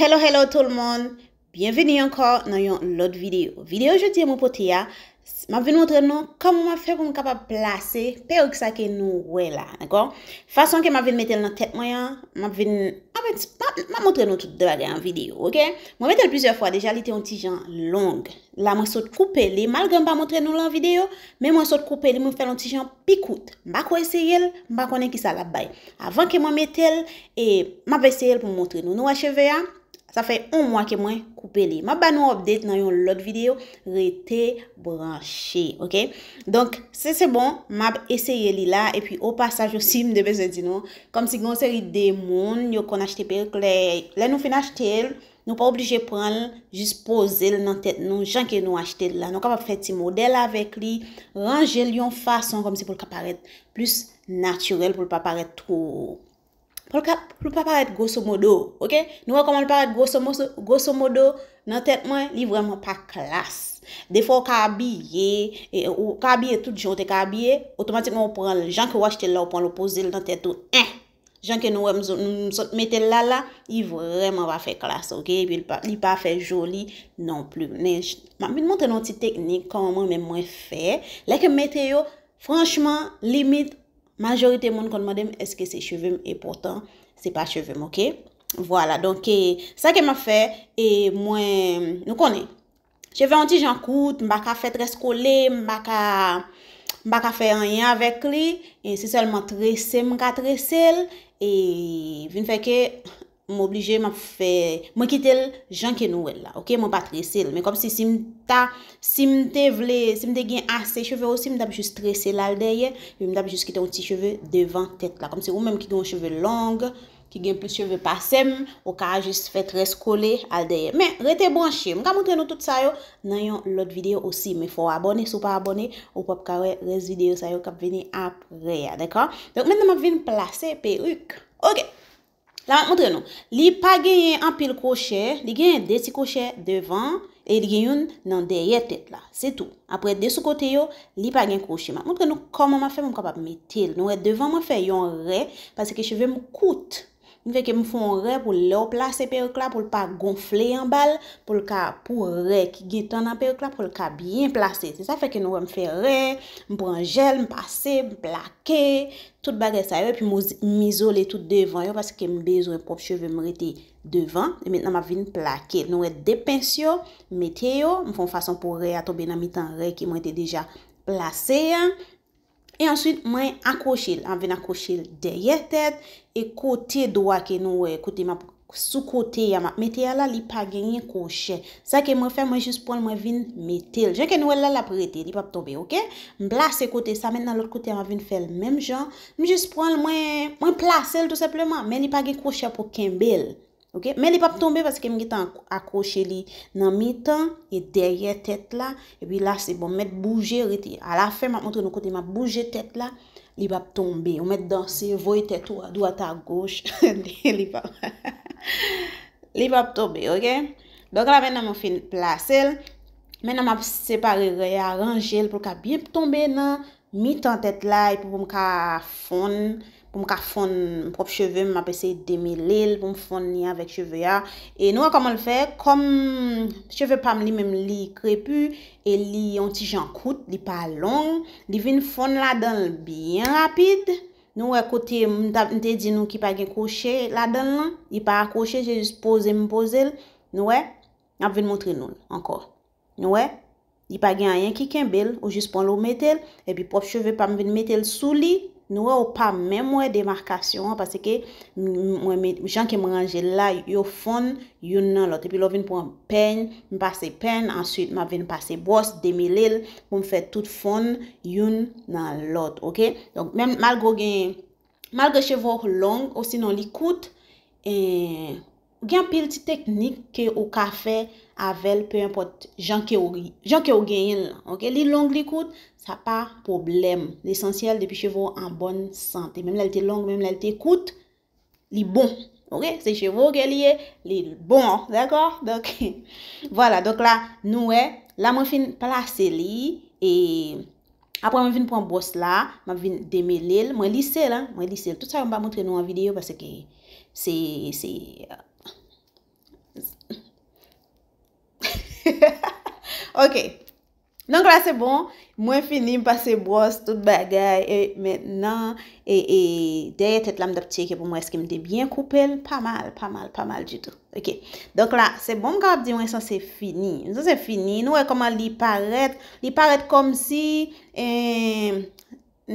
Hello hello tout le monde, bienveni encore nan yon lot videyo. Videyo je tiye mwen pote ya, mwen veni montre nou koman mwen fe pou mwen kapap plase pe ou kisa ke nou wè la. Fason ke mwen veni metel nan tet mwen ya, mwen veni, a veni, mwen montre nou tout de bagay an videyo. Mwen metel pizye fwa, deja li te ontijan long. La mwen sot koupe li, malgan pa montre nou la an videyo, men mwen sot koupe li mwen fè l'ontijan pikout. Mwen konen se yel, mwen konen ki sa la bay. Avan ke mwen metel, mwen ve se yel pou montre nou nou acheve ya. Sa fè yon mwa ke mwen koupe li. Mab ba nou obdete nan yon lot videyo rete branche. Donk se se bon, mab eseye li la. E pi ou pasaj yo sim debe se di nou. Kom si gonseri de moun, yo kon achete pe yon kley. Le nou fin achete el, nou pa oblije pran l, jis pose l nan tet nou. Jan ke nou achete la. Non ka pa fè ti model avek li. Ranje li yon fason kom si pou l ka paret plus naturel pou l pa paret trol. Palo ka, nou pa paret grosso modo, ok? Nou wa koman nou paret grosso modo, nan tenkman, li vreman pa klas. Defon ka abye, e, ou ka abye, tout jonte ka abye, otomatikman ou pran, jan ke wajte la ou pran lopoze, nan tenkman, jan ke nou mette la la, li vreman va fe klas, ok? Li pa fe joli, non plu. Men, mwen mwote nou ti teknik, koman mwen mwen fe, la ke mette yo, franchman, limit, Majorite moun konman dem, eske se cheve m, e pourtant se pa cheve m, ok? Voilà, donke, sa ke ma fe, e mwen, nou konen, cheve an ti jan kout, m baka fet resko le, m baka, m baka fe an yon avek li, e se selman trese m ka trese l, e vin feke... M'oblije m'ap fe, m'akitel janke nouel la. Ok, m'ap patre sel. Men kom se si mte vle, si mte gen ase cheve ou si mte ap jist tre sel al deye. Vi mte ap jist kite ou ti cheve devan tet la. Kom se ou menm ki gen ou cheve long, ki gen plus cheve pasem, ou ka a jist fet res kole al deye. Men, rete branchye. M'ka montre nou tout sa yo nan yon lot videyo osi. Men fo abone, sou pa abone, ou pa ap kawe res videyo sa yo kap veni ap reya. Dekon? Donk men nan m'ap ven plase peruk. Ok. La moun tre nou, li pa genyen empil kouche, li genyen desi kouche devan, e li genyen nan derye tet la. Se tou, apre desi kote yo, li pa genyen kouche ma. Moun tre nou, koman ma fe, moun kapap metil. Nou et devan ma fe yon re, pase ke cheve mou kout. Fèkè m foun re pou lè ou plase perèk la pou l pa gonfle yon bal pou l ka pou re ki getan nan perèk la pou l ka byen plase. Fèkè nou wè m fè re, m pou an jel, m pase, m plake, tout bagè sa yon, pi m izole tout devan yon fèkè m bezou yon pop cheve m rete devan, et mètena m avine plake. Nou wè depens yo, metye yo, m foun fason pou re ato ben amitan re ki m wete deja plase yon, E answit mwen akoshe l, an ven akoshe l derye tet, e kote dwa ke nou kote mwen sou kote yama. Mwen te ala li pa genye koshe, sa ke mwen fè mwen jis pou an mwen vin metel. Jè ke nou el la prete, di pap tobe, ok? Mwen plase kote sa, men nan l ot kote mwen vin fè l menm jan, mwen jis pou an mwen plase l tout sepleman, men li pa genye koshe pou ken bel. Mwen li pap tombe paske mwen gitan akroche li nan mi tan e derye tet la. E pi la se bon mwen bouje reti. A la fe mwen montre nou kote mwen bouje tet la. Li pap tombe. Mwen mwen dansi, voye tet ou a doua ta goche. Li pap tombe. Donk la mwen nan mwen fin plase li. Mwen nan mwen separe rey aranje li pou ka biye pap tombe nan. Mi tan tet la e pou pou mwen ka fon. pou m ka fon m prop cheve, m apese deme lèl pou m fon ni avèk cheve ya. E nouè koman l fè, kom cheve pam li mèm li krepu, e li yon ti jan kout, li pa long, li vin fon la dan l byen rapide, nouè e kote m te di nou ki pa gen kouche la dan lan, li pa kouche, jè jis pose m pose l, nouè, e, ap vin montre nou, ankor. Nouè, e, li pa gen a yon ki ken bel, ou jis pon l ou metel, epi prop cheve pam vin metel sou li, Nou wè ou pa, mèm wè demarkasyon, pase ke, mwen met, jan ke mwen anje la, yon fon, yon nan lot. Epi lò vin pou an pen, mwen pase pen, answit, mwen vin pase bwos, demilil, pou mwen fè tout fon, yon nan lot. Ok? Donk, mèm, malgo gen, malgo che vòk long, osinon li kout, eeeh, gen pil ti teknik ke ou kafe avel, pe impot, jan ke ou jan ke ou gen yon la, ok, li long li kout, sa pa problem esensyel depi chevo an bon sante, menm la li te long, menm la li te kout li bon, ok, se chevo ke li e, li bon, d'akor donk, voila, donk la nou e, la mwen fin pala se li, e apwa mwen vin pou an bos la, mwen vin deme li, mwen li se la, mwen li se la tout sa mwen ba montre nou an video, pase ke se, se, se Ok, nouk la se bon, mwen fini mpa se bros tout bagay, e, menen, e, e, dey, tet lam dap tiye ki pou mwen eske mde bien koupel, pa mal, pa mal, pa mal di tou. Ok, donc la, se bon mka ap di mwen, san se fini, san se bon, fini, nou e koman li paret, li paret kom si, e, en,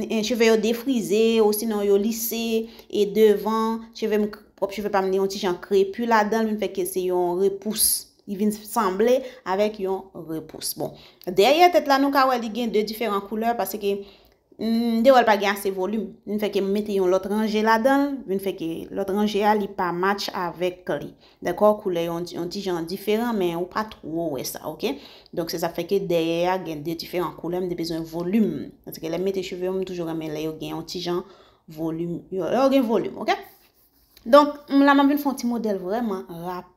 en, chive yo defrize, ou sinon yo lise, e devan, chive m, op, chive pa mne yon ti jan kre, pu la dan, mwen feke se yon repousse, I vin semble avèk yon repous. Bon, derye tet la nou ka wè li gen de diferent kouleur pase ke de wè pa gen ase volum. Yon fè ke mette yon lot rangè la don. Yon fè ke lot rangè a li pa match avèk koli. Dèkò koule yon ti jan diferent men ou pa tro wè sa, ok? Donk se sa fè ke derye gen de diferent kouleur men de bezon volum. Pase ke le mette cheve yon toujou remè le yo gen yon ti jan volum. Yo gen volum, ok? Donk, m la mam vin fon ti model vwèman rap.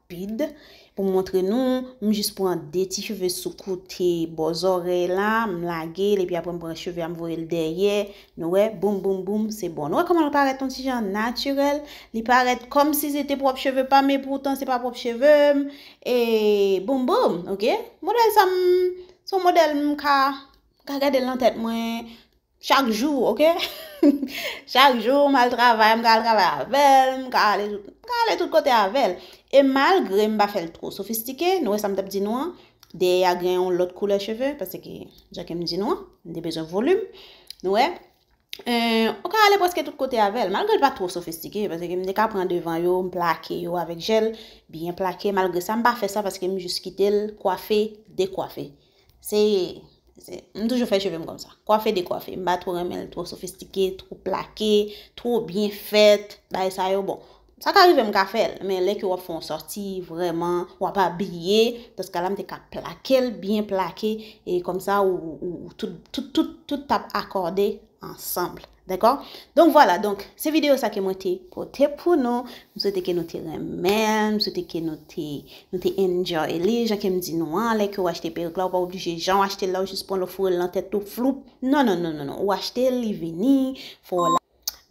Pou mwontre nou, mwen jis pou an deti cheve soukoute boz ore la, mw lagel, epi apon mwen pre cheve amvore l derye, nou we, boum, boum, boum, se bon. Nou we koman reparet ton si jan naturel, li paret kom si se te prop cheve pa, me pourtant se pa prop cheve, e boum, boum, ok? Mwen el sa mwen, son model mwen ka, ka gade lan tet mwen. Chak jou, ok? Chak jou, m al travay, m kal kal avel, m kal e tout kote avel. E malgre m ba fel tro sofistike, nou e sa m tap di nou an, deye a gen yon lot koule cheve, pase ki, ja ke m di nou an, m debejou volume, nou e, m kal e poske tout kote avel, malgre j pa tro sofistike, pase ki m deka pran devan yo, m plake yo avik jel, biye plake, malgre sa m ba fe sa, pase ki m just kite l kwafe, dekwafe. Se... M toujou fè cheve m kom sa. Kwa fè dekwa fè. M ba tou remen l tou sofistike, tou plake, tou bien fèt. Da e sayo, bon. Sa kari ve m ka fè l. Men lè ki wap fon sorti vreman, wap ap bilye, tas kalam te ka plake l, bien plake, e kom sa ou tout tap akorde ansamble. Dekor? Donk wala, donk, se video sa ke mwete kote pou nou, mwese teke nou te remen, mwese teke nou te enjoy li, jan ke mdi nou an, le ke wache te perik la, non, non, non, ou pa oblije jan wache te la ou jis pon lo fwo lantet to floup, nan nan nan nan nan, ou wache te li vini, fwo la.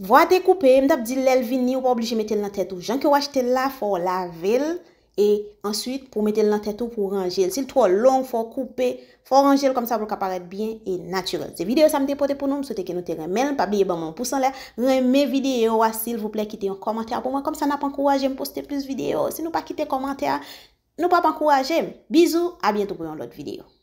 Vwa dekoupe, mdap di lel vini, ou pa oblije metel lantet to jan ke wache te la, fwo la vel. E answit pou metel nan tetou pou ranjel. Sil tro long, fò koupe, fò ranjel kom sa pou ka parel bien e naturel. Se videyo sa m te pote pou nou, m sote ke nou te remen. Pa biye ba mwen pousan la, reme videyo. A sile vouple kite yon komantè. A pou mwen kom sa na pankourajem, poste plus videyo. Se nou pa kite komantè, nou pa pankourajem. Bizou, a bientou kwen yon lot videyo.